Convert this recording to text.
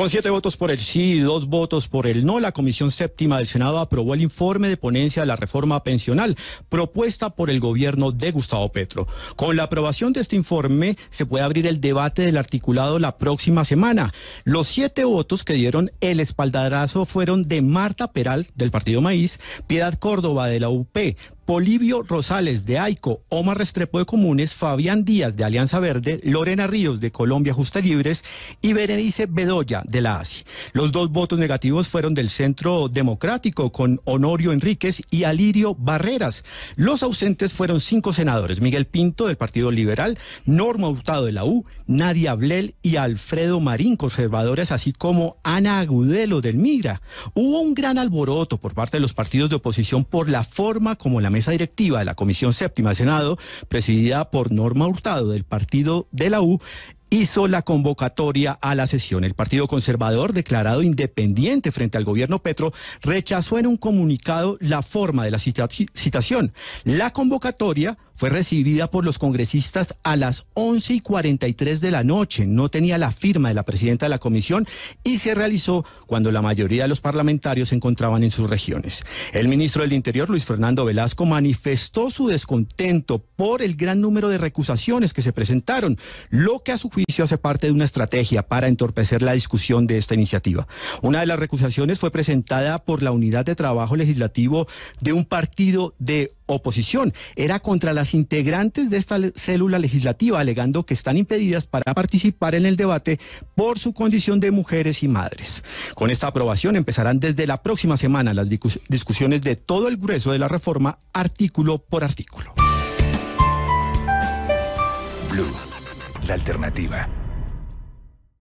Con siete votos por el sí y dos votos por el no, la Comisión Séptima del Senado aprobó el informe de ponencia de la reforma pensional propuesta por el gobierno de Gustavo Petro. Con la aprobación de este informe se puede abrir el debate del articulado la próxima semana. Los siete votos que dieron el espaldarazo fueron de Marta Peral del Partido Maíz, Piedad Córdoba de la UP, Polivio Rosales de AICO, Omar Restrepo de Comunes, Fabián Díaz de Alianza Verde, Lorena Ríos de Colombia Justa Libres y Berenice Bedoya de la ASI. Los dos votos negativos fueron del Centro Democrático con Honorio Enríquez y Alirio Barreras. Los ausentes fueron cinco senadores, Miguel Pinto del Partido Liberal, Norma Hurtado de la U, Nadia Blel y Alfredo Marín, conservadores, así como Ana Agudelo del Migra. Hubo un gran alboroto por parte de los partidos de oposición por la forma como la esa directiva de la Comisión Séptima del Senado, presidida por Norma Hurtado del partido de la U, hizo la convocatoria a la sesión. El Partido Conservador, declarado independiente frente al gobierno Petro, rechazó en un comunicado la forma de la citación. La convocatoria fue recibida por los congresistas a las 11 y 43 de la noche. No tenía la firma de la presidenta de la comisión y se realizó cuando la mayoría de los parlamentarios se encontraban en sus regiones. El ministro del Interior, Luis Fernando Velasco, manifestó su descontento por el gran número de recusaciones que se presentaron, lo que a su juicio hace parte de una estrategia para entorpecer la discusión de esta iniciativa. Una de las recusaciones fue presentada por la Unidad de Trabajo Legislativo de un partido de oposición. Era contra las integrantes de esta célula legislativa, alegando que están impedidas para participar en el debate por su condición de mujeres y madres. Con esta aprobación empezarán desde la próxima semana las discusiones de todo el grueso de la reforma, artículo por artículo. Blue, la alternativa.